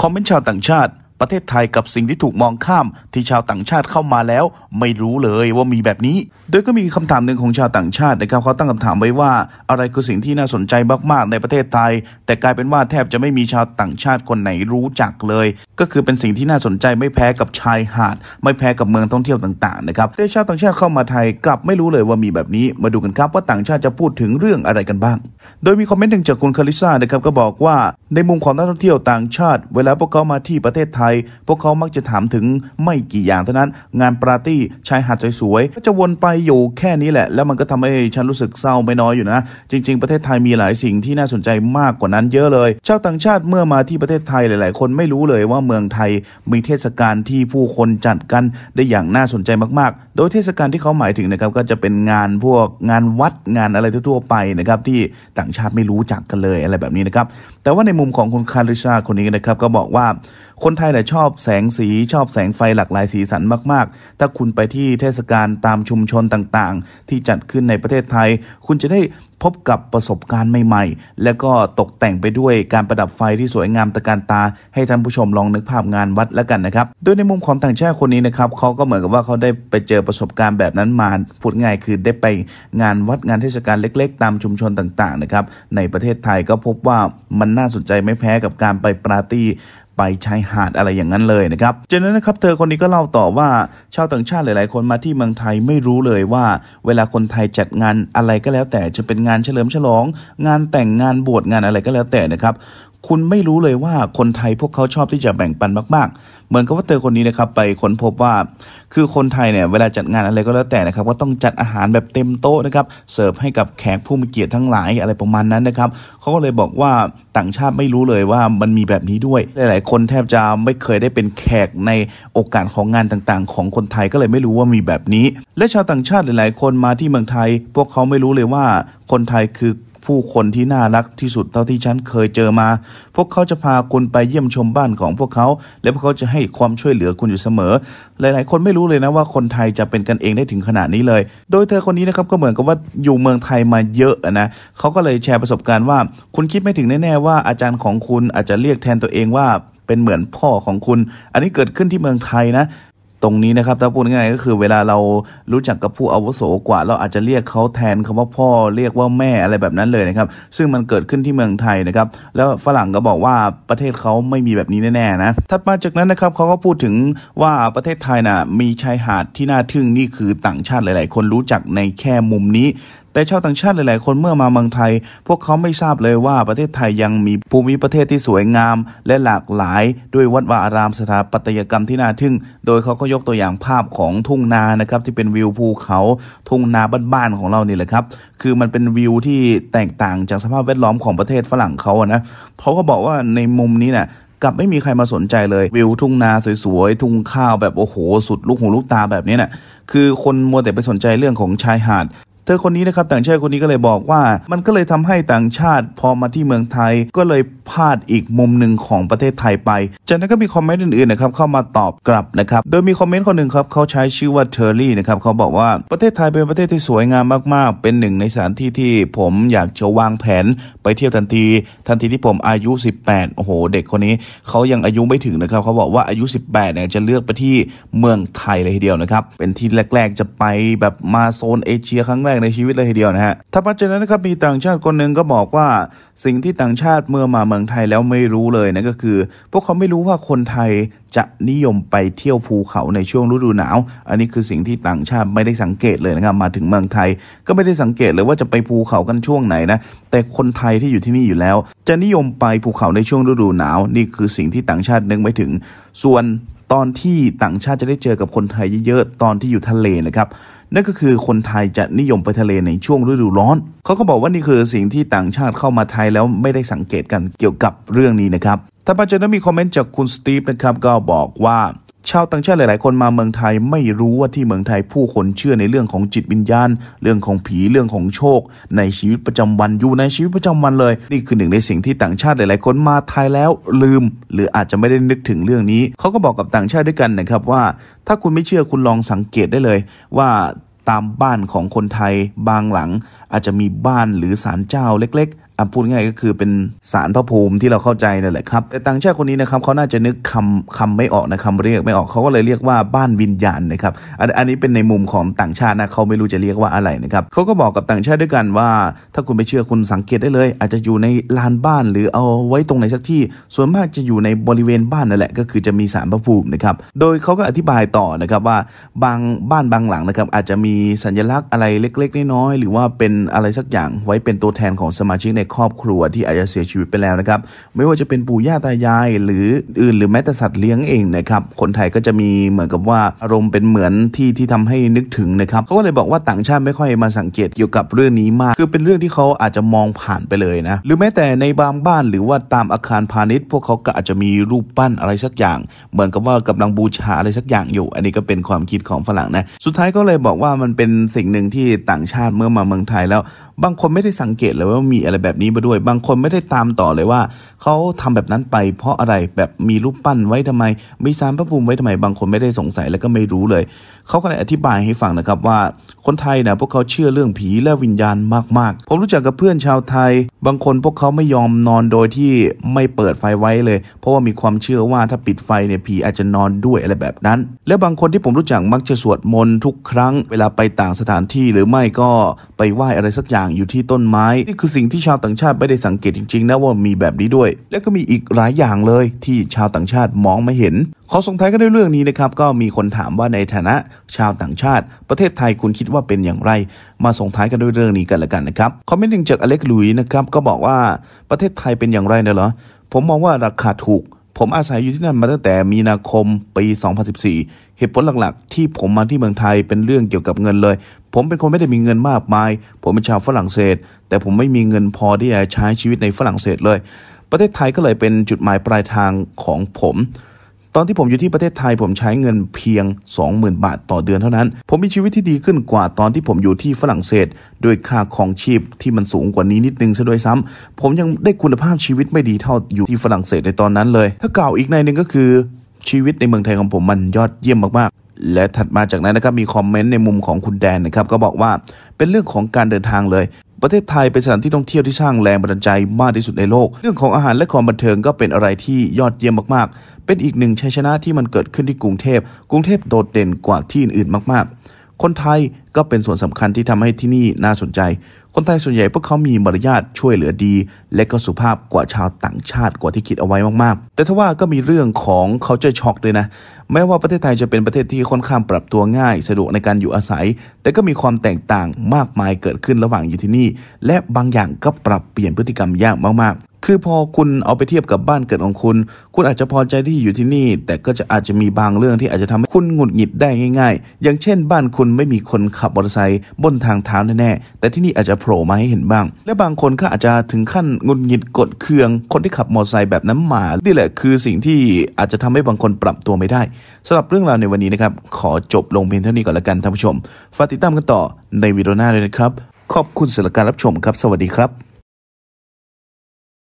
คอมเมนต์ชาวต่างชาติประเทศไทยกับสิ่งที่ถูกมองข้ามที่ชาวต่างชาติเข้ามาแล้ว ไม่รู้เลยว่ามีแบบนี้ โดยก็มีคำถามหนึ่งของชาวต่างชาตินะครับเขาตั้งคำถามไว้ว่า อะไรคือสิ่งที่น่าสนใจมาก ๆ ในประเทศไทย แต่กลายเป็นว่าแทบจะไม่มีชาวต่างชาติคนไหนรู้จักเลย ก็คือเป็นสิ่งที่น่าสนใจไม่แพ้กับชายหาด ไม่แพ้กับเมืองท่องเที่ยวต่าง ๆ นะครับแต่ชาวต่างชาติเข้ามาไทยกลับไม่รู้เลยว่ามีแบบนี้มาดูกันครับว่าต่างชาติจะพูดถึงเรื่องอะไรกันบ้าง โดยมีคอมเมนต์หนึ่งจากคุณคาริซ่านะครับก็บอกว่าในมุมของนักท่องเที่ยวต่างชาติเวลาพวกเขามาที่ประเทศไทยทยพวกเขามักจะถามถึงไม่กี่อย่างเท่านั้น งานปาร์ตี้ชายหาดสวยๆก็จะวนไปอยู่แค่นี้แหละ แล้วมันก็ทำให้ฉันรู้สึกเศร้าไม่น้อยอยู่นะ จริง ๆประเทศไทยมีหลายสิ่งที่น่าสนใจมากกว่านั้นเยอะเลยชาวต่างชาติเมื่อมาที่ประเทศไทยหลายๆคนไม่รู้เลยว่าเมืองไทยมีเทศกาลที่ผู้คนจัดกันได้อย่างน่าสนใจมากๆ โดยเทศกาลที่เขาหมายถึงนะครับก็จะเป็นงานพวกงานวัดงานอะไรทั่วไปนะครับ ที่ต่างชาติไม่รู้จักกันเลยอะไรแบบนี้นะครับแต่ว่าในมุมของคุณคาริชาคนนี้นะครับ ก็บอกว่าคนไทยแหละชอบแสงสีชอบแสงไฟหลากหลายสีสันมากๆ ถ้าคุณไปที่เทศกาลตามชุมชนต่างๆ ที่จัดขึ้นในประเทศไทย คุณจะได้พบกับประสบการณ์ใหม่ๆ และก็ตกแต่งไปด้วยการประดับไฟที่สวยงามตะการตาให้ท่านผู้ชมลองนึกภาพงานวัดแล้วกันนะครับ โดยในมุมของต่างชาติคนนี้นะครับเขาก็เหมือนกับว่าเขาได้ไปเจอประสบการณ์แบบนั้นมาพูดง่ายคือได้ไปงานวัดงานเทศกาลเล็กๆ ตามชุมชนต่างๆนะครับในประเทศไทยก็พบว่ามันน่าสนใจไม่แพ้กับการไปปาร์ตี้ไปชายหาดอะไรอย่างนั้นเลยนะครับจากนั้นนะครับเธอคนนี้ก็เล่าต่อว่าชาวต่างชาติหลายๆ คนมาที่เมืองไทยไม่รู้เลยว่า เวลาคนไทยจัดงานอะไรก็แล้ว แต่จะเป็นงานเฉลิมฉลอง งานแต่งงานบวชงานอะไรก็แล้วแต่นะครับ คุณไม่รู้เลยว่าคนไทยพวกเขาชอบที่จะแบ่งปันมาก ๆเหมือนกับว่าเธอคนนี้นะครับ ไปค้นพบว่าคือคนไทยเนี่ยเวลาจัดงานอะไรก็แล้วแต่นะครับก็ต้องจัดอาหารแบบเต็มโต๊ะนะครับเสิร์ฟให้กับแขกผู้มีเกียรติทั้งหลายอะไรประมาณนั้นนะครับเขาก็เลยบอกว่าต่างชาติไม่รู้เลยว่ามันมีแบบนี้ด้วย หลาย ๆ คนแทบจะไม่เคยได้เป็นแขกในโอกาสของงานต่างๆ ของคนไทยก็เลยไม่รู้ว่ามีแบบนี้ และชาวต่างชาติหลาย ๆ คนมาที่เมืองไทย พวกเขาไม่รู้เลยว่าคนไทยคือผู้คนที่น่ารักที่สุดเท่าที่ฉันเคยเจอมา พวกเขาจะพาคุณไปเยี่ยมชมบ้านของพวกเขา และพวกเขาจะให้ความช่วยเหลือคุณอยู่เสมอ หลาย ๆ คนไม่รู้เลยนะว่าคนไทยจะเป็นกันเองได้ถึงขนาดนี้เลย โดยเธอคนนี้นะครับก็เหมือนกับว่าอยู่เมืองไทยมาเยอะนะเขาก็เลยแชร์ประสบการณ์ว่าคุณคิดไม่ถึงแน่ ๆ ว่าอาจารย์ของคุณอาจจะเรียกแทนตัวเองว่าเป็นเหมือนพ่อของคุณ อันนี้เกิดขึ้นที่เมืองไทยนะตรงนี้นะครับถ้าพูดง่ายก็คือเวลาเรารู้จักกับผู้อาวุโสกว่า เราอาจจะเรียกเขาแทนคำว่าพ่อเรียกว่าแม่อะไรแบบนั้นเลยนะครับซึ่งมันเกิดขึ้นที่เมืองไทยนะครับ แล้วฝรั่งก็บอกว่าประเทศเขาไม่มีแบบนี้แน่ๆนะถัดมาจากนั้นนะครับเขาก็พูดถึงว่าประเทศไทยนะ่ะมีชายหาดที่น่าทึ่งนี่คือต่างชาติหลาย ๆ คนรู้จักในแค่มุมนี้แต่ชาวต่างชาติหลายๆ คนเมื่อมาเมืองไทย พวกเขาไม่ทราบเลยว่าประเทศไทยยังมีภูมิประเทศที่สวยงาม และหลากหลายด้วยวัดวาอารามสถาปัตยกรรมที่น่าทึ่ง โดยเขาก็ยกตัวอย่างภาพของทุ่งนา นะครับที่เป็นวิวภูเขาทุ่งนาบ้านๆ ของเรานี่แหละครับ คือมันเป็นวิวที่แตกต่างจากสภาพแวดล้อมของประเทศฝรั่งเขาอะนะเขาก็บอกว่าในมุมนี้นะ่ะกลับไม่มีใครมาสนใจเลยวิวทุ่งนาสวยๆ ทุ่งข้าวแบบโอ้โหสุดลูกหูลูกตาแบบนี้นะ่ะคือคนมัวแต่ไปสนใจเรื่องของชายหาดเธอคนนี้นะครับ ต่างชาติคนนี้ก็เลยบอกว่า มันก็เลยทำให้ต่างชาติพอมาที่เมืองไทยก็เลยพลาดอีกมุมหนึ่งของประเทศไทยไป จากนั้นก็มีคอมเมนต์อื่นๆนะครับเข้ามาตอบกลับนะครับ โดยมีคอมเมนต์คนหนึ่งครับเขาใช้ชื่อว่าเทอร์รี่นะครับเขาบอกว่าประเทศไทยเป็นประเทศที่สวยงามมาก ๆ เป็นหนึ่ง ในสถานที่ที่ ผมอยากจะวางแผนไปเที่ยวทันทีทันทีที่ผมอายุ18โอ้โหเด็กคนนี้เขายังอายุไม่ถึงนะครับเขาบอกว่าอายุ 18เนี่ยจะเลือกไปที่เมืองไทยเลยทีเดียวนะครับเป็นที่แรก ๆ จะไปแบบมาโซนเอเชียครั้งแรกในชีวิตเลยทีเดียวนะฮะ ถ้ามาเจอั้นนะครับมีต่างชาติคนหนึ่งก็บอกว่าสิ่งที่ต่างชาติเมื่อมาืองไทยแล้วไม่รู้เลยนะก็คือพวกเขาไม่รู้ว่าคนไทยจะนิยมไปเที่ยวภูเขาในช่วงฤดูหนาว อันนี้คือสิ่งที่ต่างชาติไม่ได้สังเกตเลยนะครับมาถึงเมืองไทย ก็ไม่ได้สังเกตเลยว่าจะไปภูเขากันช่วงไหนนะ แต่คนไทยที่อยู่ที่นี่อยู่แล้ว จะนิยมไปภูเขาในช่วงฤดูหนาว นี่คือสิ่งที่ต่างชาตินึกไม่ถึง ส่วนตอนที่ต่างชาติจะได้เจอกับคนไทยเยอะๆตอนที่อยู่ทะเลนะครับนั่นก็คือคนไทยจะนิยมไปทะเลในช่วงฤดูร้อน เขาก็บอกว่านี่คือสิ่งที่ต่างชาติเข้ามาไทยแล้วไม่ได้สังเกตกันเกี่ยวกับเรื่องนี้นะครับ ถ้าปัจจุบันมีคอมเมนต์จากคุณสตีฟนะครับก็บอกว่าชาวต่างชาติหลายๆ คนมาเมืองไทยไม่รู้ว่าที่เมืองไทยผู้คนเชื่อในเรื่องของจิตวิญญาณ เรื่องของผีเรื่องของโชค ในชีวิตประจำวันอยู่ในชีวิตประจำวันเลย นี่คือหนึ่งในสิ่งที่ต่างชาติหลายๆ คนมาไทยแล้วลืม หรืออาจจะไม่ได้นึกถึงเรื่องนี้เขาก็บอกกับต่างชาติด้วยกันนะครับว่า ถ้าคุณไม่เชื่อคุณลองสังเกตได้เลยว่าตามบ้านของคนไทยบางหลัง อาจจะมีบ้านหรือศาลเจ้าเล็กอ่ะพูดง่ายก็คือเป็นสารพระภูมิที่เราเข้าใจนั่นแหละครับแต่ต่างชาติคนนี้นะครับเขาน่าจะนึกคำคำไม่ออกนะคำเรียกไม่ออกเขาก็เลยเรียกว่าบ้านวิญญาณนะครับอันอันนี้เป็นในมุมของต่างชาตินะเขาไม่รู้จะเรียกว่าอะไรนะครับเขาก็บอกกับต่างชาติด้วยกันว่า ถ้าคุณไปเชื่อคุณสังเกตได้เลย อาจจะอยู่ในลานบ้านหรือเอาไว้ตรงไหนสักที่ ส่วนมากจะอยู่ในบริเวณบ้านนั่นแหละก็คือจะมีสารพระภูมินะครับโดยเขาก็อธิบายต่อนะครับว่าบางบ้านบางหลังนะครับอาจจะมีสัญลักษณ์อะไรเล็ก ๆน้อยๆหรือว่าเป็นอะไรสักอย่างไว้เป็นตัวแทนของสมาชิกในครอบครัวที่อาจจะเสียชีวิตไปแล้วนะครับไม่ว่าจะเป็นปู่ย่าตายาย หรืออื่นหรือแม้แต่สัตว์เลี้ยงเองนะครับคนไทยก็จะมีเหมือนกับว่าอารมณ์เป็นเหมือนที่ที่ทำให้นึกถึงนะครับเขาก็เลยบอกว่าต่างชาติไม่ค่อยมาสังเกตเกี่ยวกับเรื่องนี้มาก คือเป็นเรื่องที่เขาอาจจะมองผ่านไปเลยนะหรือแม้แต่ในบางบ้านหรือว่าตามอาคารพาณิชย์ พวกเขาก็อาจจะมีรูปปั้นอะไรสักอย่าง เหมือนกับว่ากำลังบูชาอะไรสักอย่างอยู่ อันนี้ก็เป็นความคิดของฝรั่งนะสุดท้ายก็เลยบอกว่ามันเป็นสิ่งหนึ่งที่ต่างชาติเมื่อมาเมืองไทยแล้วบางคนไม่ได้สังเกตเลยว่ามีอะไรแบแบบนี้มาด้วยบางคนไม่ได้ตามต่อเลยว่าเขาทำแบบนั้นไป เพราะอะไรแบบมีรูปปั้นไว้ทำไม มีสารพระภูมิไว้ทำไม บางคนไม่ได้สงสัย แล้วก็ไม่รู้เลยเขาก็เลยอธิบายให้ฟังนะครับว่า คนไทยนะพวกเขาเชื่อเรื่องผีและวิญญาณมากๆ ผมรู้จักกับเพื่อนชาวไทย บางคนพวกเขาไม่ยอมนอนโดยที่ไม่เปิดไฟไว้เลย เพราะว่ามีความเชื่อว่าถ้าปิดไฟเนี่ยผีอาจจะนอนด้วยอะไรแบบนั้น และบางคนที่ผมรู้จักมักจะสวดมนต์ทุกครั้ง เวลาไปต่างสถานที่ หรือไม่ก็ไปไหว้อะไรสักอย่างอยู่ที่ต้นไม้นี่คือสิ่งที่ชาวต่างชาติไม่ได้สังเกตจริงๆนะว่ามีแบบนี้ด้วย และก็มีอีกหลายอย่างเลยที่ชาวต่างชาติมองไม่เห็น ขอส่งท้ายกันด้วยเรื่องนี้นะครับก็มีคนถามว่าในฐานะ ชาวต่างชาติ ประเทศไทยคุณคิดว่าเป็นอย่างไร มาส่งท้ายกันด้วยเรื่องนี้กันละกันนะครับ คอมเมนต์หนึ่งจากอเล็กลุยนะครับก็บอกว่าประเทศไทยเป็นอย่างไรนะเหรอผมมองว่าราคาถูกผมอาศัยอยู่ที่นั่นมาตั้งแต่มีนาคมปี 2014 เหตุผลหลัก ๆ ที่ผมมาที่เมืองไทยเป็นเรื่องเกี่ยวกับเงินเลย ผมเป็นคนไม่ได้มีเงินมากมาย ผมเป็นชาวฝรั่งเศส แต่ผมไม่มีเงินพอที่จะใช้ชีวิตในฝรั่งเศสเลย ประเทศไทยก็เลยเป็นจุดหมายปลายทางของผมตอนที่ผมอยู่ที่ประเทศไทยผมใช้เงินเพียง20,000บาทต่อเดือนเท่านั้น ผมมีชีวิตที่ดีขึ้นกว่าตอนที่ผมอยู่ที่ฝรั่งเศส ด้วยค่าของชีพที่มันสูงกว่านี้นิดนึงซะด้วยซ้ำ ผมยังได้คุณภาพชีวิตไม่ดีเท่าอยู่ที่ฝรั่งเศสในตอนนั้นเลย ถ้ากล่าวอีกในหนึ่งก็คือชีวิตในเมืองไทยของผมมันยอดเยี่ยมมากๆและถัดมาจากนั้นนะครับมีคอมเมนต์ในมุมของคุณแดนนะครับก็บอกว่าเป็นเรื่องของการเดินทางเลยประเทศไทยเป็นสถานที่ท่องเที่ยวที่สร้างแรงบันดาลใจมากที่สุดในโลก เรื่องของอาหารและความบันเทิงก็เป็นอะไรที่ยอดเยี่ยมมากๆ เป็นอีกหนึ่งชัยชนะที่มันเกิดขึ้นที่กรุงเทพ กรุงเทพโดดเด่นกว่าที่อื่นๆมาก ๆ คนไทยก็เป็นส่วนสำคัญที่ทำให้ที่นี่น่าสนใจ คนไทยส่วนใหญ่พวกเขามีมารยาทช่วยเหลือดี และก็สุภาพกว่าชาวต่างชาติกว่าที่คิดเอาไว้มากๆ แต่ทว่าก็มีเรื่องของเขาเจอช็อกเลยนะแม้ว่าประเทศไทยจะเป็นประเทศที่ค่อนข้างปรับตัวง่ายสะดวกในการอยู่อาศัย แต่ก็มีความแตกต่างมากมายเกิดขึ้นระหว่างอยู่ที่นี่และบางอย่างก็ปรับเปลี่ยนพฤติกรรมยากมากๆคือพอคุณเอาไปเทียบกับบ้านเกิดของคุณ คุณอาจจะพอใจที่อยู่ที่นี่ แต่ก็จะอาจจะมีบางเรื่องที่อาจจะทำให้คุณหงุดหงิดได้ง่าย ๆ อย่างเช่น บ้านคุณไม่มีคนขับมอเตอร์ไซค์บนทางเท้าแน่ๆ แต่ที่นี่อาจจะโผล่มาให้เห็นบ้าง และบางคนก็อาจจะถึงขั้นหงุดหงิดกดเคือง คนที่ขับมอเตอร์ไซค์แบบน้ำหมา นี่แหละคือสิ่งที่อาจจะทำให้บางคนปรับตัวไม่ได้สำหรับเรื่องราวในวันนี้นะครับ ขอจบลงเพียงเท่านี้ก่อนละกันท่านผู้ชม ฝากติดตามกันต่อในวิดีโอหน้าเลยนะครับ ขอบคุณสำหรับการรับชมครับ สวัสดีครับ